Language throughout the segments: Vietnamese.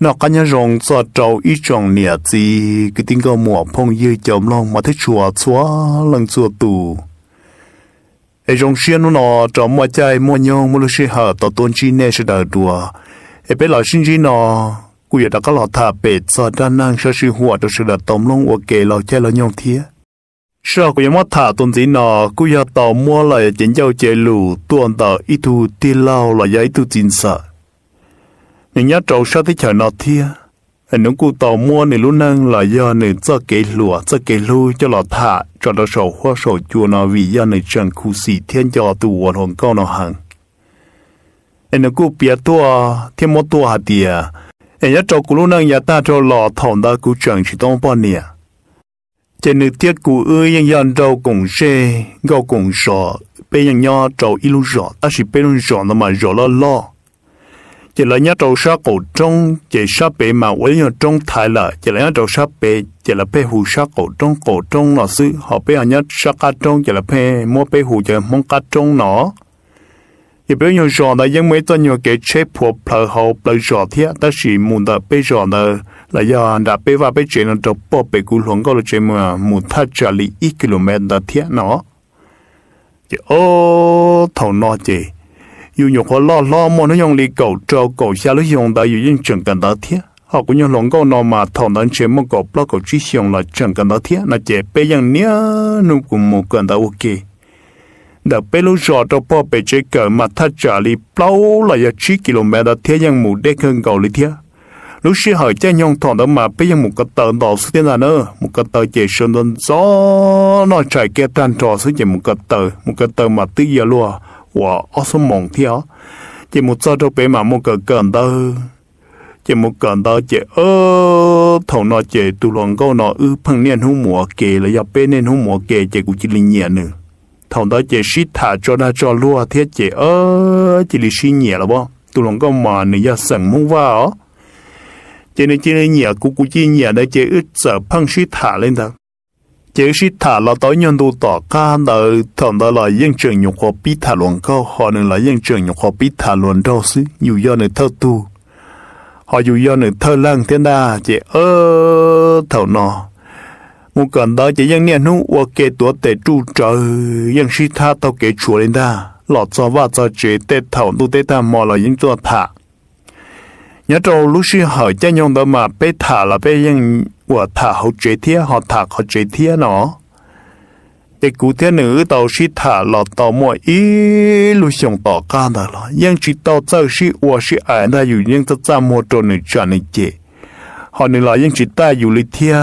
nó cá nhân rong cho trâu ít trồng nịa gì cái tiếng cơ mùa phong dư chồng lòng mà thấy chùa xóa lần chùa tù ai rong xiên nó cho mua chai mua nhau mua lúc xe hở tao tôn chi nè sẽ đỡ đùa ai bé lão xin chi nó cú giờ đã có lọ thả bể cho đa năng cho sư hùa cho sự đỡ tóm lòng ok lão chai lão nhong thía sau cú giờ mất thả tôn gì nó cú giờ tao mua lại chính giao chế lù tuần tao ít thu tiền lao là giấy tu chính sợ นี่ยาเจ้าชที่เฉนอเที่อันนุกูต่อมัวในลุนังหลายยอนในจะเกลัวจะเกลูจะหลอดถ่าจะเราโชว์หัวโชว์จัวนาวียานในจังคูสีเทียนจอตัวหองก้อนหังอันนุกูเปียตัวเทียนมตัวหัดเดียอันยาเจ้ากูลุนังยาตาเจ้าหลอดถอนตากูจังชิดต้องป้อนเนี่ยเจนึกเทียกูเอ้ยยังยันเจ้ากงเช่ก็กงสอเป็นยังยอเจ้าอิลุจอดแต่สิเป็นลุจอดนั่นหมายจอดล้อ chỉ là nhớ trâu sát cổ trong chỉ sát bể mà với nhau trong thái là chỉ là nhớ trâu sát bể chỉ là bể hù sát cổ trong cổ trong nó sư họ bể nhớ sát cá trong chỉ là bể mua bể hồ chỉ mong cá trong nó thì bây giờ giờ là những mới tuần nhiều cái chế phù phở hậu phở giờ thì ta chỉ muốn là bây giờ là là do đã bây và bây giờ là trâu bò bể cú luồng có là chế mà muốn thắt trả lý ít km thế nó chỉ ô thầu nó chỉ nia 有用和老老么？那用力狗招狗下了用的有用整个那天，好姑娘龙狗那嘛头能全部狗不狗只用了整个那天，那这别样呢？侬古莫干的 OK。đã bê lô rõ cho bó bê chế cờ mà thắt trả lý bao là ya chí km thế nhưng mù đế hơn cầu lý thế. Lúc xí hỏi cha nhông thọn đó mà bê nhưng một cái tờ đỏ xuống thế nào nữa, một cái tờ chế sơn đơn gió nó trải kia tan trò xuống chế một cái tờ, một cái tờ mà tư giờ lùa. 我我是梦跳，节目做到白马木个感到，节目感到这哦，头脑这杜龙高脑呃碰念红魔给了要被念红魔给这股就零年呢，头脑这是他做他做路天这哦，这里是年了不？杜龙高嘛你要什么话哦？这里这里年姑姑这年的这一早碰是他了的。chỉ sĩ thả là tới nhân tu tỏ ca nợ thầm đó là dân trường nhục họ bị thả luận câu họ nên là dân trường nhục họ bị thả luận đâu xí dù do này thơ tu họ dù do này thơ lăng thiên đa chỉ ơ thầu nọ một cần đó chỉ dân niên hú và kê tuổi tệ trụ trời dân sĩ tha tao kê chùa lên đa lọt cho và cho chế tệ thầu tu tệ ta mò là dân cho thả nhớ trâu lúc xưa hỏi cha nhông đó mà bê thả là bê dân 我他好这天好他好这天呢。แต่กูเท่าหนึ่งต่อชิถาหลอดต่อมวยอีลุชงต่อการน่ะล่ะยังชิต่อเจ้าชิอวชิอ่านได้อยู่ยังจะจำมัวตัวหนึ่งจานหนึ่งเจหอนี่ล่ะยังชิตาอยู่ลิเทีย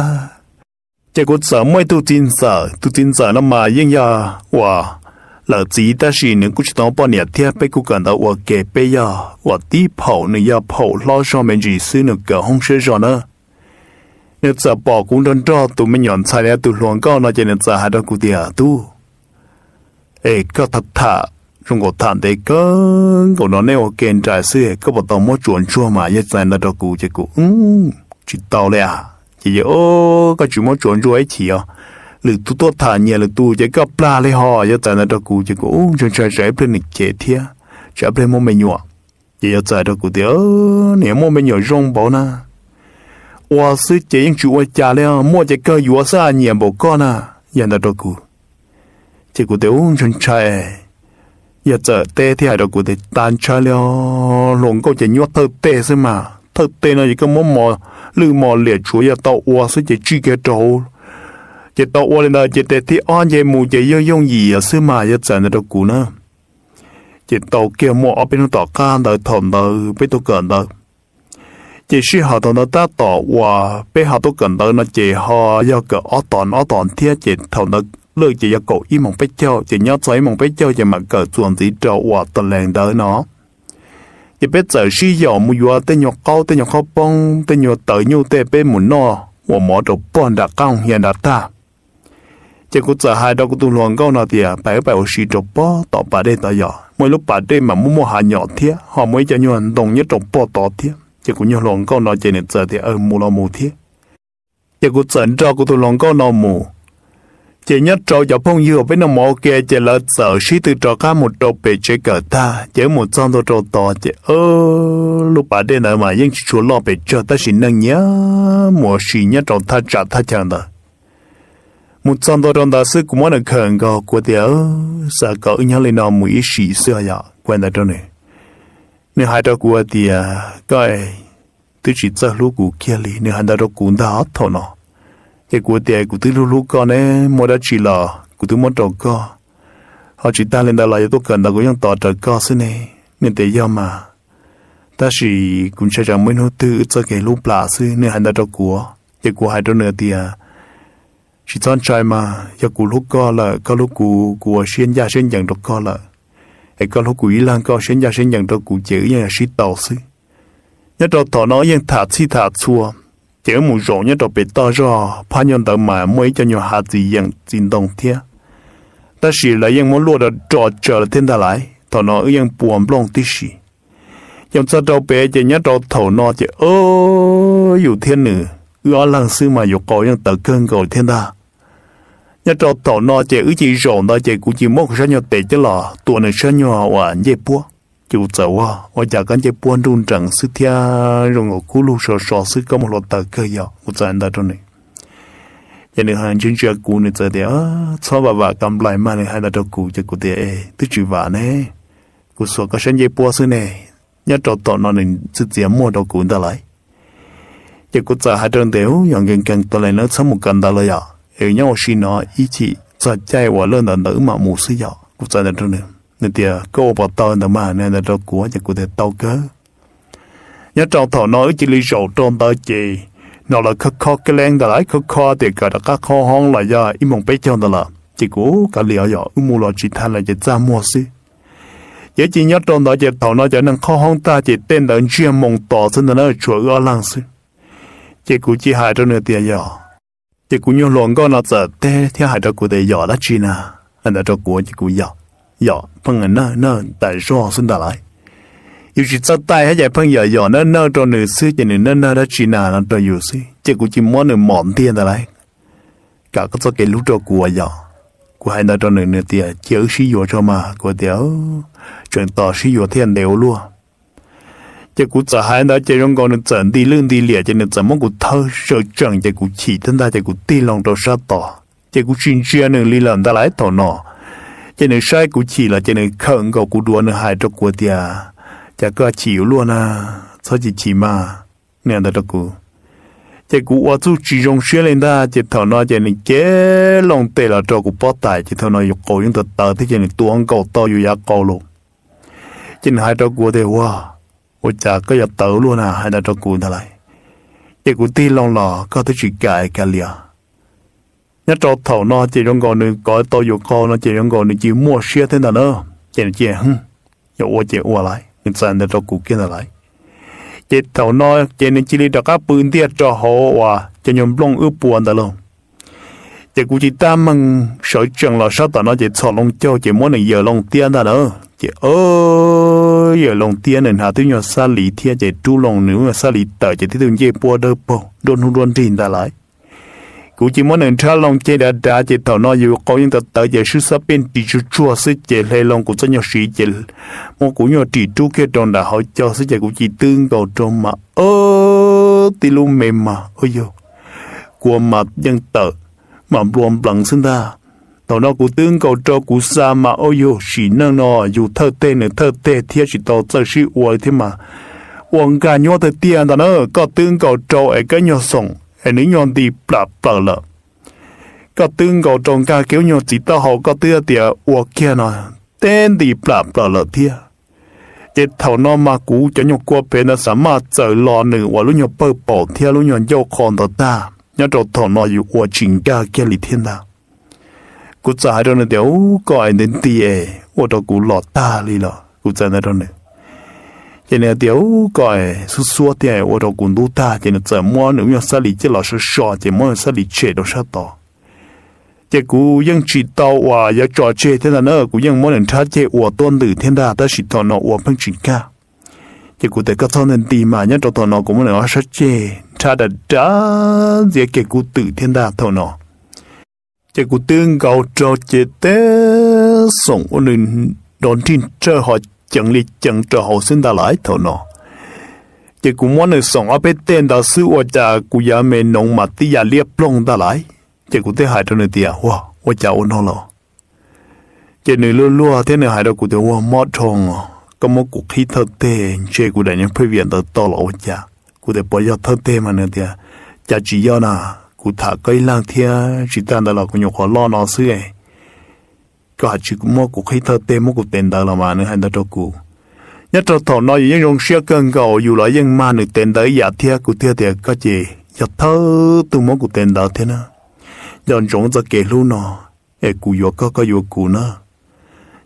จะกูเสริมไม่ตุจินเสรตุจินเสรน้ำมายังยาว่าหล่าจีแต่ชีหนึ่งกูจะต้องปอนเนี่ยเทียไปกูกันต่อว่าเก็บไปยาว่าตีเผาหนึ่งยาเผาล้อชอมเป็นจีซื้อหนึ่งเก่าห้องเชื่อจอนะ nên giờ bỏ cũng đơn cho tụi mình nhọn sai lẽ tụi luồng cao nó cho nên giờ hai đó cụ địa tu ê có thật thà trong cổ thản đấy có cổ nó neo kèn trái sư có bảo tao mua chuẩn chua mà nhất là nó đó cụ chứ cụ chỉ tao lẹ à chỉ giờ ô có chỉ mua chuẩn chua ấy chỉ à lử tu tốt thản nhà lử tu chỉ có pla lẹ hò nhất là nó đó cụ chứ cụ chúng trái trái bên này chế thia trái bên mua mình nhọ chỉ giờ đó cụ nếu mua mình nhọ rong bảo na 我是这样住我家了，莫这个有啥年不干呐？人的照顾，这个得完全拆，一则爹爹照顾得单拆了，龙哥就约特爹是嘛？特爹呢一个么么，绿么列出要到我是这几个州，这到我呢这爹爹安这母这要用意是嘛？一则呢照顾呢，这到叫么阿边到干到同到边到干到。chỉ sĩ họ tồn ta tỏ và bé họ tôi cần tới nó chỉ họ do cỡ ở tòn ở tòn thiết chỉ thầu nó lựa chỉ do cậu im mong phải cho chỉ nhớ xoáy mong phải cho chỉ mà cỡ chuồng gì trâu và tần lèn tới nó chỉ bé giờ sĩ dọ mua vừa tên nhọ câu tên nhọ khó bông tên nhọ tới nhu tê bé muốn no và mở đồ bòn đã cao hiện đã ta chỉ có giờ hai đầu có tu luồng câu nào thì bảy bảy sĩ đồ bó tỏ bà đây tỏ dọ mỗi lúc bà đây mà mua mua hà nhỏ thiết họ mới cho nhuận đồng nhất trong bó tỏ thiết chỉ cũng nhớ lòng con nó chỉ nên giờ thì ở mù lo mù thế chỉ cũng chẩn cho cũng tụi lòng con nó mù chỉ nhất trò cho phong yêu với nó mò kia chỉ là sợ sĩ từ trò cá một trò bể chế cỡ ta chỉ một trong tôi trò to chỉ ơ lúc bà đây này mà những chú lo bể cho ta xin nâng nhớ mùa sĩ nhất trò ta trả ta chẳng đó một trong tôi trong ta sư cũng muốn được khẩn cầu của tiểu sợ cỡ nhau lên nó mũi sĩ xưa quen đã trong này nếu hai đó của thì cái tôi chỉ cho lú cũ kia li nếu hai đó đó cũng đã hết thôi nó cái của thì à, của tôi lú lú con nè mới đó chỉ là của tôi mới trồng co họ chỉ ta lên đó là tôi cần những cũng ยัง tỏ trở co xin nè nên để do mà ta chỉ cũng sẽ chẳng muốn tư cho cái lú lạ xin nếu hai đó đó của cái của hai đó nữa thì à, chỉ chọn trai mà giờ của lúc co là có lúc của của xuyên gia xuyên dạng đó co là ai có lúc quỷ lang có sinh ra sinh nhận cho cụ chữ như là sĩ tàu sư nhất cho thọ nói như thả chi thả chua chữ mù rộ nhất cho bị to rò pha nhân tờ mà mới cho nhau hạt gì yên tin đồng thiê ta sĩ lại yên muốn luôn được trò chờ thiên ta lại thọ nó yên buồn blong tí sĩ yên sao cho bé chỉ nhất cho thọ nói chỉ ơ dù thiên nữ ưa lang sư mà dục cầu yên tờ cơn cầu thiên ta nhà trò thọ nó chế ứ chỉ rộng đó chế cũng chỉ mốt sao nhau tệ chứ là tuần này sao nhau à dễ bua chịu sợ à ở nhà cái dễ bua luôn chẳng sức thia rồi ngồi cú lu sờ sờ sức có một lọ tờ cơ giờ một trận đó trong này nhà nữa hàng chính gia cũ này giờ thì à cho bà bà cầm lại mà này hai là trâu cũ cho cụ thì tức chữ vả nè cụ sọ có sáng dễ bua xứ nè nhà trò thọ nó nên sức dễ mua đồ cũ ta lại chỉ cụ giờ hai trâu đều dọn gang gang ta lại nó sắm một cần ta lại à chỉ 有让我心呢一起在在我认得能嘛母是要，我在那这呢，那点跟我把刀那嘛那那这国家国的刀哥，要找头呢一里手中刀剑，nó à, là khó khó cái lên đó lại khó khó thì cả các khó hong là do im mong bế cho đó là chỉ cố cả liệu giờ um lo chỉ than là chỉ ra mua xí giờ chỉ nhớ trong đó chỉ thầu nó chỉ năng khó hong ta chỉ tên là chuyên mong tỏ xin là chùa ở lăng xí chỉ cố chỉ hại cho nửa tiền giờ à, thì cũng nhiều lần con nó sợ thế theo hai đứa cụ để dọ đã chi na anh đã cho cụ chỉ cụ dọ dọ phần anh nơ nơ tại sao xin đã lại yêu chỉ sao tay hay vậy phần dọ dọ nơ nơ cho nữ sư chỉ nữ nơ nơ đã chi na nó cho yêu sư chỉ cụ chỉ muốn nữ mỏm tiền đã lại cả cái số cái lúc cho cụ dọ cụ hai đã cho nữ nữ tiền chớ sử dụng cho mà cụ tiểu chuyện tỏ sử dụng tiền đều luôn 这股咋还那这种高能整的冷的脸，这能怎么股偷手整这股气，等他这股地浪都杀到，这股军事能力量他来头呢，这能晒股气了，这能坑个股多能害着国家，这个气 luôn 啊，超级气嘛，那的这股。这股我做集中训练的，这头那这你这弄对了，这股包带，这头那有高用的到，这这你多高到有也高了，这还这股的哇。我家个要走路呢，还得照顾他来。一股地浪了，搞得去改改了。一照头呢，这种个呢，搞到有搞呢，这种个呢就莫些天的呢，见见哼，要我见我来，你真的照顾给他来。这头呢，这呢这里大家半天照好哇，这用弄一半的了。这估计他们手掌了，手到那这草龙叫这么能有龙点的了。chị ơi giờ lòng tiên này hà tiêu nhỏ xa lý thiên chị tu lòng nếu mà xa lý tờ chị tiêu tiêu dây bùa đơ bồ đôn hôn đôn trình ta lại cú chỉ muốn nên tra lòng chị đã đã chị thảo nói dù có những tờ tờ chị sư sắp bên tỷ chú chua sư chị lê lòng của sao nhỏ sĩ chị một cú nhỏ tỷ chú kia tròn đã hỏi cho sư chị cú chỉ tương cầu tròn mà ơ tì luôn mềm mà ôi dô của mặt dân tờ mà buồn bằng sinh ta tao nó cũng tương cầu cho cũng xa mà ôi yo chỉ nâng nó dù thơ tê nữa thơ tê thiết chỉ tao chơi sĩ uổng thế mà uổng cả nhau tới tiền tao nó có tương cầu cho ấy cái nhau sống ấy nữ nhau đi bả bả lợ có tương cầu trong cả kiểu nhau chỉ tao họ có tưa tiền uổng kia nó tên đi bả bả lợ thiệt chết thầu nó mà cũ cho nhau qua bên nó sắm mà chờ lò nữ và luôn nhau bơ bỏ theo luôn nhau dâu còn tao ta nhau trộn thầu nó อยู่อวดจริงกาเกลิเทียนตากูจ่ายแล้วเดี๋ยวก่อนเดินตีเอว่าตัวกูหลอดตาเลยล่ะกูจ่ายแล้วเนี่ยเจเนี่ยเดี๋ยวก่อนสุดๆเดี๋ยวว่าตัวกูดูตาเจเนี่ยจะมัวหนูยังสลิเจหลอดชอเจมัวสลิเฉดชอต่อเจกูยังจีตาว่าอยากจ่อเจเท่านั้นเออกูยังมัวหนึ่งท่าเจอวดต้นดื้อเท่านั้นแต่สิตอนอวดเพิ่งจีก้าเจกูแต่ก็ท่อนเดินตีมาเนี่ยตัวตอนอกูมัวหนึ่งว่าชัดเจท่าดัดจ้าเจเกกูตื่นเท่านั้นเท่านั้น chỉ cụ tương cầu cho chế tế sống ôn nên đón tin cho họ chẳng lý chẳng cho họ sinh ta lại thọ nọ chỉ cụ muốn nên sống ở bên tên ta sư ở cha cụ già mẹ nông mà tí già liệp plong ta lại chỉ cụ tế hại cho nên tiệt wow ở cha ôn nó lo chỉ nên luôn luôn thế nên hại đó cụ tế wow mất thong à. có một cụ khí thơ tê chế cụ đại nhân phê viện tới to lỗ cha cụ tế bỏ ra thơ tê mà nên tiệt à. cha chỉ do na cụ thả cây lang thia chỉ tan đã là cụ nhổ khó lo nó xưa có hạt chữ mua cụ khi thơ tê mua cụ tiền đó là mà nữa hay đó cho cụ nhất cho thọ nói những dòng xe cân cầu dù là những ma được tiền đấy giả thia cụ thia thì có gì giả thơ từ mua cụ tiền đó thế nào dòng chúng ta kể luôn nó ê cụ vô có có vô cụ nữa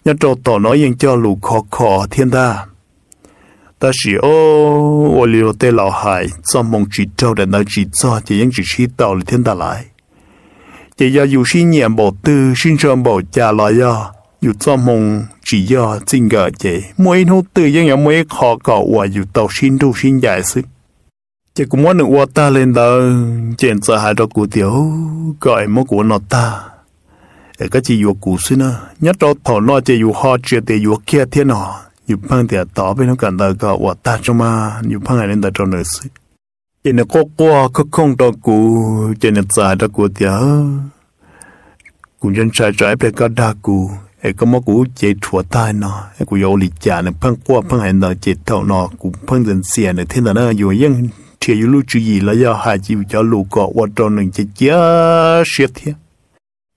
nhất cho thọ nói những cho lù khó khó thiên ta ta chỉ ô ô liều tê lão hải do mong chỉ trâu để nói chỉ cho chỉ những chỉ chi tàu là thiên ta chỉ do dù xin nhiệm bộ tư xin cho bộ cha lo do dù cho mong chỉ do xin gỡ chỉ mỗi nô tư những nhà mỗi khó cọ và dù tàu xin đâu xin giải sức chỉ cũng muốn được qua ta lên đó chuyện sợ hãi đó của tiểu gọi mốt của nó ta ở cái chỉ dù cũ xin nhất đó thọ nó chỉ dù ho chuyện thì dù kia thiên nào 有胖点大被侬感到个我大中嘛，有胖还能得着那些。今年过过可空到古，今年咋的过点？古人才才被个大古，哎，个么古接ถั่蛋呢？哎，古有理解呢，胖过胖还能接头呢，古胖人闲呢，天哪那有样铁有路注意了，要还就叫路过我到能接接些天。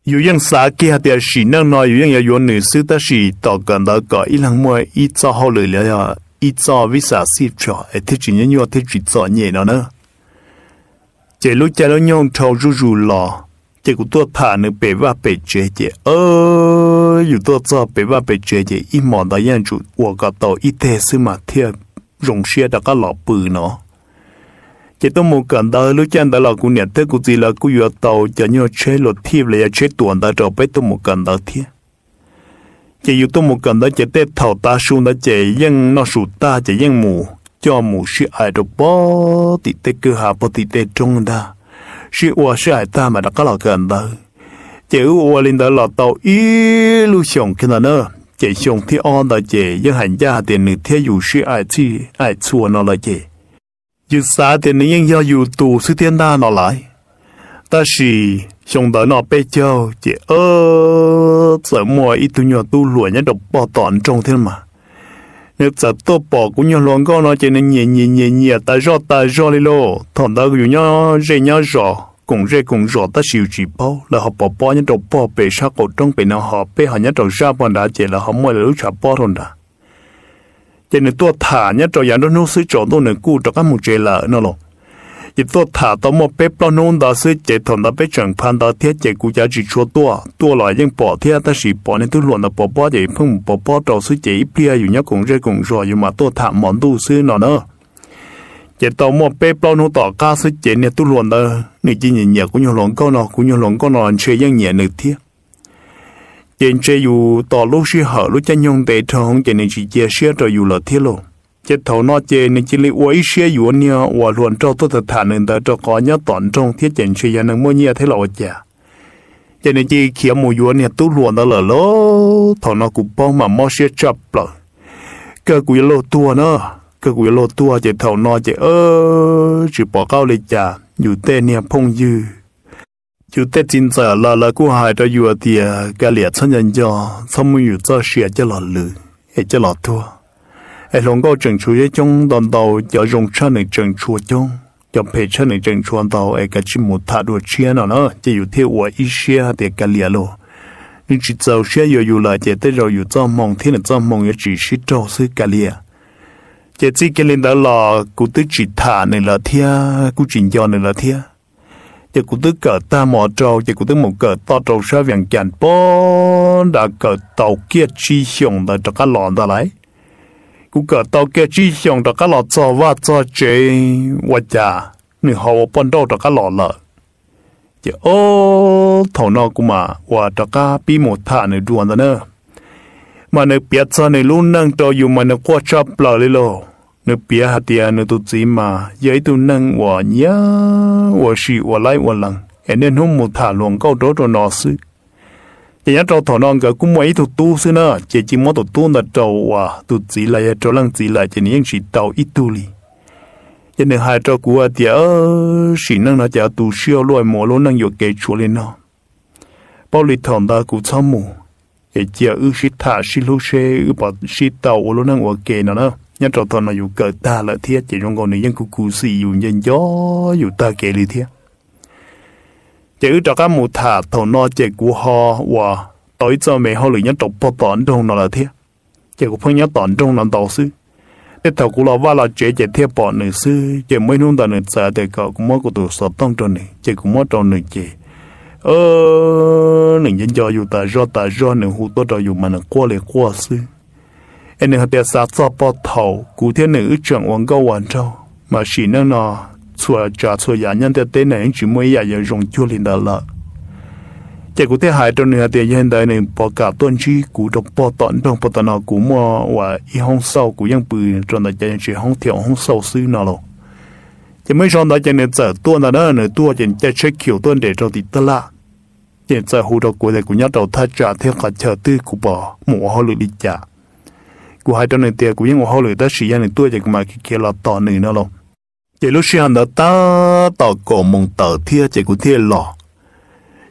有用啥给他点事呢？那有用要用女士的事，到跟到个一两么一早好了了呀，一早为啥睡着？哎，他今年要他去早年了呢？这路家了用头入入了，这个多怕呢，别话别决绝，呃，有多早别话别决绝，一忙到样就我个到一天是嘛天，容些那个老板呢。chỉ tôi một cần đó lúc chân đó là cũng nhận thức của gì là cứ vừa tàu cho nhau chế lột thiệp là chế tuần đó rồi bé tôi một cần đó thiệp chỉ dù tôi một cần đó chỉ tết thầu ta xuống đó chỉ nhưng nó sụt ta chỉ nhưng mù cho mù sự ai được bỏ thì tết cứ hà bỏ thì tết trung đó sự qua sự ai ta mà đã có là cần đó chỉ qua lên đó là tàu ý lưu sống cái nào chỉ sống thì on đó chỉ nhưng hành gia tiền nữ thế dù sự ai chi ai chua nó là chỉ dự xa thì nếu nhân do dù tù sư thiên đa nó lại ta chỉ xong đó nó bê châu chỉ ơ sợ mùa ít tu nhỏ tu lùa nhá độc bỏ toàn trong thế mà nếu sợ tôi bỏ cũng nhỏ luôn con nó chỉ nên nhẹ nhẹ nhẹ nhẹ ta rõ ta rõ đi lô thằng ta dù nhỏ dễ nhỏ rõ cũng dễ cũng rõ ta chịu chỉ bao là họ bỏ bỏ nhá độc bỏ bê sao cổ trong bê nó họ bê họ nhá độc ra bọn đã chỉ là họ mua là lúc trả bỏ thôi đã chỉ nên tua thả nhá cho yàn đó nô sư chỗ tôi nên cu cho các một chế lợ nó lo chỉ tua thả tao một bếp lo nôn đó sư chế thằng đó bếp chẳng phan đó thiết chế cụ giá chỉ chua tua tua lại nhưng bỏ thiết ta chỉ bỏ nên tôi luận là bỏ bỏ vậy không bỏ bỏ trâu sư chế ít bia อยู่ nhá cũng chơi cũng rồi nhưng mà tua thả món tu sư nó chỉ tao một bếp lo nôn tỏ ca sư chế nên tôi luận đó người chỉ nhìn nhẹ cũng nhiều lòng câu nó cũng nhiều lòng câu nó chơi những nhẹ nửa thiết trên chơi dù tỏ lúc suy hở lúc chân nhung tệ thông trên nên chỉ chia sẻ rồi dù là thiết lộ chết thấu nó trên nên chỉ lấy uống sẻ dù anh nhớ và luận trâu tôi thật thà nên ta cho có nhớ tận trong thiết trên chơi giờ nâng mua nhia thế lộ chả cho nên chỉ khi mua dù anh nhớ tu luôn lở là lố thằng nó cũng bông mà mua sẻ chập lợ cơ quý lộ tua nữa cơ quý lộ tua chết thấu nó chết ơ chỉ bỏ cao lên chả dù tên nhớ phong dư chú tết chín giờ là là cú hài cho vừa thì cái liệt thân nhân cho xong mới vừa cho xe cho lọt lử hệ cho lọt thua hệ lòng có trường chú với chúng đòn tàu cho dùng cho này trường chú chúng cho phê cho này trường chú tàu hệ cái chim một thà đồ chia nó nó chỉ vừa theo của ít xe thì cái liệt luôn nhưng chỉ giàu xe vừa vừa là chỉ tới rồi vừa cho mong thiên là cho mong chỉ chỉ cho sự cái liệt chỉ chỉ cái lên đó là cụ tới chỉ thả này là thia cụ chỉ cho này là thia chỉ cũng tức cỡ ta mò trâu chỉ cũng tức một cỡ to trâu sơ vàng chèn bó đã cỡ tàu kia chi xuống đã cho cá lòn ra lại cũng cỡ tàu kia chi xuống đã cá lò cho và cho chế và chả nửa hậu bọn đâu cho cá lò lợ chỉ ô thầu nó cũng mà và cho cá bị một thả nửa đuôn ra nữa mà nửa biết cho nửa luôn nâng trâu dù mà nửa qua chập lợ lên rồi 那别哈地啊，那都怎嘛？也都能我呀，我是我来我能，哎，那弄木塔龙高多着老师。人家找头那个古么一头都是呢，这只么头都那找哇，都自来呀，找人自来，这人是到一头哩。人家还找古啊地哦，是能那家都需要来磨罗能有给出来呢。包里头那古草木，哎，这二十塔十六些，把十到我罗能我给了呢。nhất trò thọ nó dù cờ ta là thiết chỉ trong ngọn này dân cụ cụ xì dù nhân gió dù ta kể lý thiết chỉ ư trò cá mù thả thọ nó chỉ cụ ho và tối cho mẹ họ lười nhân trò bỏ tọn trong nó là thiết chỉ cụ phong nhân tọn trong nó tàu sư để thầu của lo va là chế chế thiết bỏ nữ sư chỉ mấy nung tàu nữ sợ để cậu cũng mất của tổ sọt tông trong này chỉ cũng mất trong nữ chế ơ nữ nhân gió dù ta do ta do nữ hụ tốt cho dù mà nó qua lệ qua sư anh nè hạt sa cho bỏ thầu cụ thiên nữ trưởng quân câu hoàn châu mà chỉ nên nó chùa trả chùa nhà nhân tế tế này chỉ mới nhà dân dùng chưa linh đà là chỉ cụ thể hai trong nửa tiền hiện đại này bỏ cả tuần chi cụ đọc bỏ tận trong bỏ tận nó cụ mua và y hông sâu cụ ยัง bự trong đại chỉ chỉ hông thiểu hông sau xứ nào rồi chỉ mới trong đó chỉ nên chờ tuần đó nữa nửa tuần chỉ chỉ check kiểu tuần để cho tí tơ la chỉ chờ hồ đọc cụ này cụ nhớ đầu thay trả theo cả chờ tư cụ bỏ mua họ lựa đi trả กูให้ตอนนี้เตียกูยังว่าเขาเลยแต่สิ่งนี้ตัวจะมาเคลอต่อหนึ่งนั่นหรอเจ้าลูกเสียนเดอต้าต่อก่อมงเต่อเทียเจ้ากูเทียหล่อ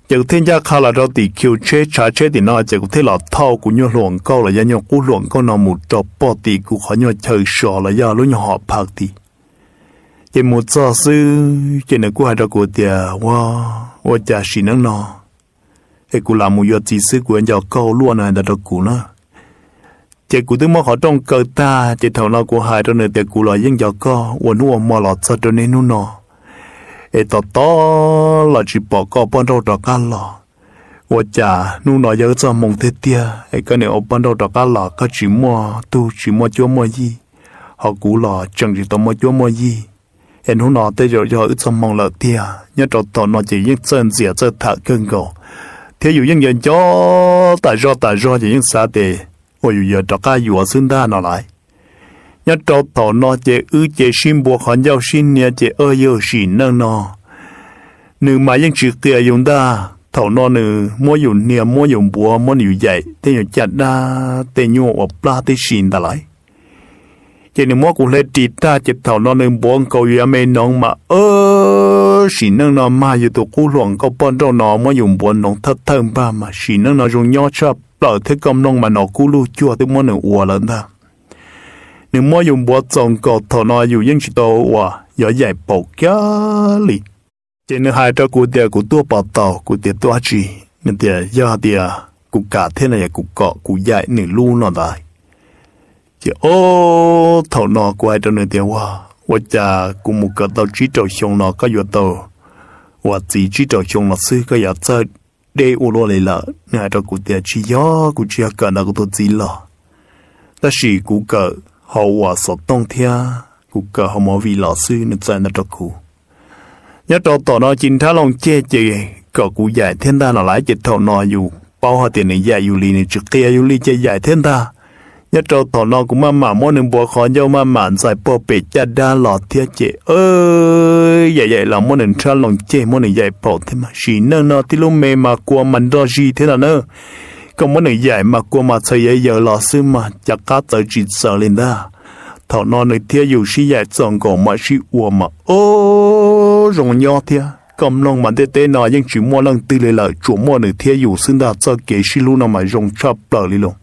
เจ้าเทียจะข้าเราตีคิวเชชาเชตีน่าเจ้ากูเทียหล่อเท่ากูยหลวงเก้าเลยยันยกูหลวงเก้านอมุดจบปอตีกูขอยเชยชอเลยยาลุยหอบพักตีเจ้ามุดซอซื้อเจ้าเนื้อกูให้เรากูเตียว่าว่าจะสิ่งนั้นนอไอ้กูลามุยจีซื้อกูยังจะเก้าล้วนอะไรแต่กูนะ chỉ cụ thứ mà họ trong cờ ta chị thầu nó của hai trong nơi tiệc cụ lo dân giàu co uốn uốn mò lọt sao cho nên nó ê tỏ to là chỉ bỏ co bọn đâu đó cá lò và chả nu nó giờ cho mong thế tia ê cái này ở bọn đâu đó cá lò cái chỉ mua tu chỉ mua chỗ mua gì họ cụ lo chẳng chỉ to mua chỗ mua gì ê nu nó tới giờ giờ ít cho mong là tia nhớ trò tỏ nó chỉ những chân dìa cho thả cơn gò thế dụ dân dân cho tại do tại do chỉ những xa tiền 我有要找个药生的拿来。一找头那只二只新波看要新呢只二要新呢呢，你买样只个用的头那呢莫用呢莫用波莫有ใหแต่有จัดนะแต่โยว่าปลาที่ชินตะไลเจนี่มัวกูเลติดตาเจ็บเท่านอนหนึ่งบวงเกาอยู่อเมน้องมาเออสีนั่งนอนมาอยู่ตัวกูหลวงก็ป้อนเจ้านอนมัวอยู่บวนน้องทัดเทิงบ้ามาสีนั่งนอนจงย่อชอบ lỡ thế công nông mà nó cú lu chua thế muốn nửa ua lớn ta nếu mua dùng bó trồng cột thọ nọ dù yên chỉ tàu ua giờ giải bộ kia lì trên nữa hai trò cụ tiệt cụ tua bảo tàu cụ tiệt tua chỉ nên tiệt giờ tiệt cụ cả thế này cụ cọ cụ dạy nửa lu nó đại chỉ ô thọ nó quay cho nửa tiệt ua ua cha cụ một cái tàu chỉ trò xong nọ có vừa tàu ua chỉ chỉ trò xong nọ sư có giờ chơi để u lo lệ lợ nhà cho cụ tiệt chi gió cụ chi cả nào cụ tôi chỉ lợ ta chỉ cụ cỡ họ hòa sọt tông thia cụ cỡ họ mò vì lọ sư nên sai nó cho cụ nhớ cho tỏ nó chính thá lòng che chì cỡ cụ giải thiên ta nó lái chỉ thầu nò dù bao họ tiền này giải dù lì này trực kia dù lì chơi giải thiên ta nhất trâu thỏ nó cũng mà mà mỗi nương bùa khó nhau mà mạn giải bò bể cha đa lọ thiệt chị ơi vậy vậy là mỗi nương tra lòng chế mỗi nương giải bò thế mà chỉ nương nó tí lúc mê mà qua mình đó gì thế là nơ còn mỗi nương giải mà qua mà thầy giờ lọ sư mà chặt cá tới chỉ sợ lên đó thọ nó nơi thiệt dù si giải chọn cổ mà si ua mà ô rồng nho thiệt cầm lòng mà tê tê nó nhưng chỉ mua lần tư lệ lợi chủ mỗi nơi thiệt dù xưng đã cho kế si luôn nó mà rồng chập lợ đi luôn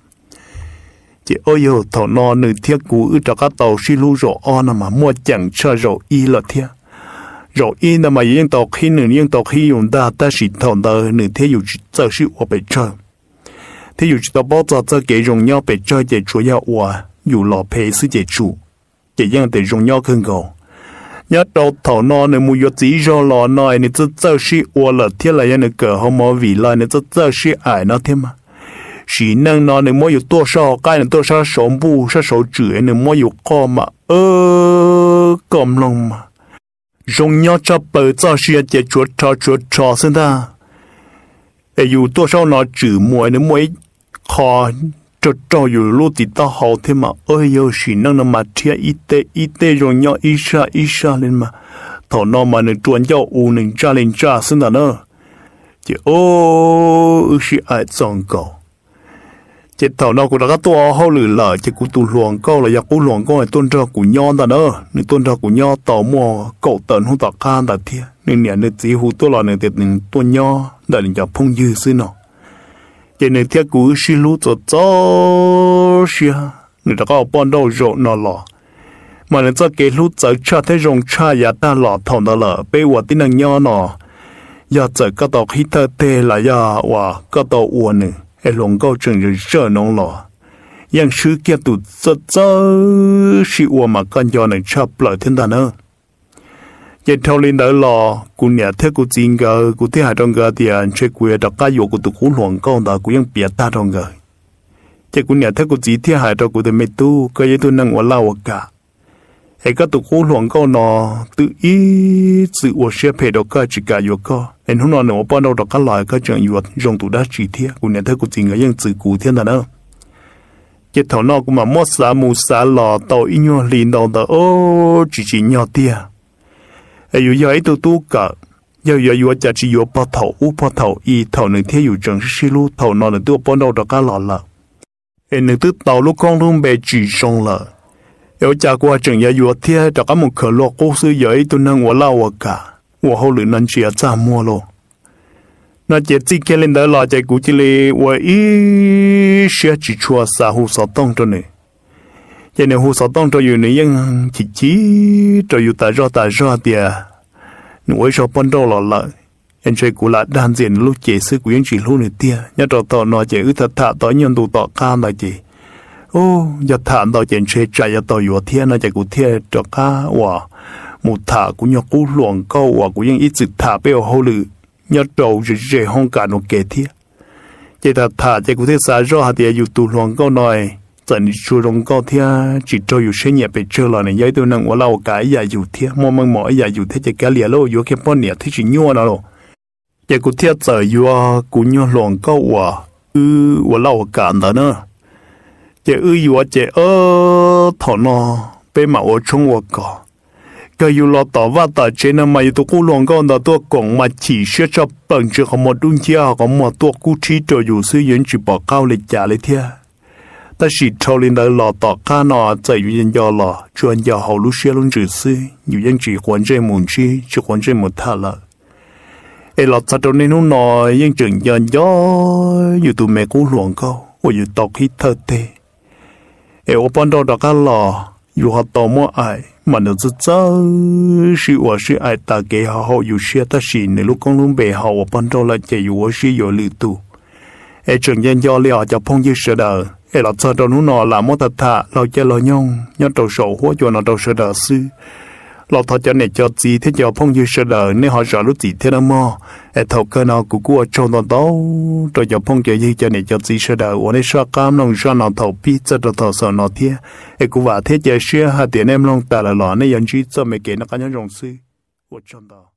chỉ ôi yo thọ nó nữ thiết cú ư cho các tàu xí lu rổ o nà mà mua chẳng cho rổ y là thiết rổ y nà mà yên tàu khi nữ yên tàu khi dùng đa ta xịt thọ đờ nữ thiết dù chờ xí ở bên trong thế dù chỉ tàu bao giờ cho kể dùng nhau bên trong để chúa ya ua dù lò phê sư để chủ để yên để dùng nhau khưng cầu nhớ đầu thọ nó nữ mua yo chỉ rổ lò nói nữ cho chờ xí là thiết là yên nữ cờ hôm mò vì là nữ cho chờ xí ải nó thêm mà chỉ năng nó nên mỗi tổ sao cái nên tổ sao sống bu sao sống chữ nên mỗi yêu co mà ơ cầm lòng mà dùng nhau cho bờ cho xia chế chuột cho chuột cho xin ta ở yêu tổ sao nó chữ mỗi nên mỗi khó cho cho yêu lô thì ta hậu thế mà ơi yêu chỉ năng nó mà chia ít tê ít tê dùng nhau ít sa ít sa lên mà thọ nó mà nên chuồn cho u nên cha lên cha xin ta nữa chỉ ô chỉ ai trông cầu chị thầu nó cũng đã có tua hô lử lở chị cũng tụ luồng câu là giặc cũng luồng câu này tuân ra cũng nhon ta đó nên tuân ra cũng nhon tàu mò cậu tận không tọt khan ta thiệt nên nhà nên chỉ hú tua là nên tiệt nên tuân nhon đợi nên cho phong dư xí nọ chị nên thiệt cũng xí lú cho cho nên đã có bọn đâu rộ nọ mà nên cho cái lú cho cha thế rong cha nhà ta lọ thầu đó lở bây giờ tin năng nhon nọ giờ chợ có tàu khi thơ là giờ và có tàu uổng nữa ai long go chừng như chờ nong lò yang sư kia tụ zơ zơ si ua mà con do này chập lợi thiên thần ơ vậy thâu linh đỡ lò cụ nhà thế cụ chín gờ cụ thế hai trong gờ thì à, anh chơi quê đặc cá dụ của tụ cú luồng con đó cụ yang biệt ta trong gờ vậy cụ nhà thế cụ chỉ thế hai trong cụ thì mê tu cơ giới tu năng của lao cả ai các tụ cú luồng con nó tự ý sự ua xe phê đó cơ chỉ cả dụ co nên hôm nọ nếu bắt đầu đọc các loại các chuyện yuột rong tụ đá chỉ thiết của nhà thơ của chính người dân từ cũ thiên thần đâu chỉ thằng nọ cũng mà mót xá mù xá lò tàu in nhau liền đầu tàu ô chỉ chỉ nhau tia ai yu yu ấy tu tu cả yu yu yu chả chỉ yu bắt thầu u bắt thầu y thầu nên thiên yu chẳng sư lu thầu nọ nửa tụ bắt đầu đọc các loại là nên nửa tụ tàu lúc con luôn bị chỉ xong là yêu chả qua trường yu yu thiên đọc các một khởi lọ cố sự yu ấy tụ năng quá lao cả 我后里能去站没了。那这几天领导老在估计里，我一些只出啥胡说当着呢。这呢胡说当着有那样自己这有大热大热的，我说搬到了了。anh chơi cú là đan diện lúc chế sư của anh chỉ lúc này tia nhớ trò tò nó chế ư thật thà tỏ nhân tụ tỏ ca mà chị ô giờ thà tỏ chế chơi chạy tỏ yếu thiên nó chế thiên trò ca wow một thả của nhọ cú luồng câu và cũng những ít dịch thả bèo hô lử nhọ trầu rỉ rỉ hông cả nó kể thiệt chỉ ta thả chỉ có thể xả rõ hạt địa tu luồng câu nói tận chua rong câu thiệt chỉ cho dù sẽ nhẹ bị chơi là này giấy tôi năng của lâu cái giả dù thiệt mong mong mỏi giả dù thế chỉ cái lìa lô vô cái bọn nhẹ thì chỉ nhua nó rồi chỉ có thiệt giờ vô của nhọ luồng câu và ư của lâu cả đó nữa chỉ ư vô chỉ ơ thọ nó bên mà ở trong quốc cái yêu lo tỏ và tỏ chế năm mà yêu tụ cú lòng con đó tụ cổng mà chỉ sẽ cho bằng chưa có một đun chia họ có một tụ cú trí cho dù sư yến chỉ bỏ cao lịch trả lấy thia ta chỉ cho lên đó lo tỏ ca nọ chạy yêu yên do lo cho anh do họ lúc xe luôn chữ sư nhiều yên chỉ quan trên muốn chi chỉ quan chế một thà là ai lo sao trong nên nó nói yên chừng yên do yêu tụ mẹ cú lòng câu yêu tụ khi thơ tê ai ô bọn đó đó cả lo 如何多么爱，难道就真是越是爱得越好？越是的是你路公准备好，我碰到来才有是有利的。爱情要聊到碰见舍得，老找到那个浪的他，聊老娘，你你找找就我找找你，是。lọt cho cho này gì thế cho phong như sơ đời nên họ rõ lúc gì thế đó mò e thầu cơ nó cũng cua trâu nó đâu rồi cho phong cho gì cho này cho gì sơ đời uống nên sao cam nông sao nào thầu pi cho nó thầu sợ nó thế e cũng vả thế cho sơ hai tiền em long ta là lọ nên dân chi cho mấy cái nó cá nhân rồng sư uống trong đó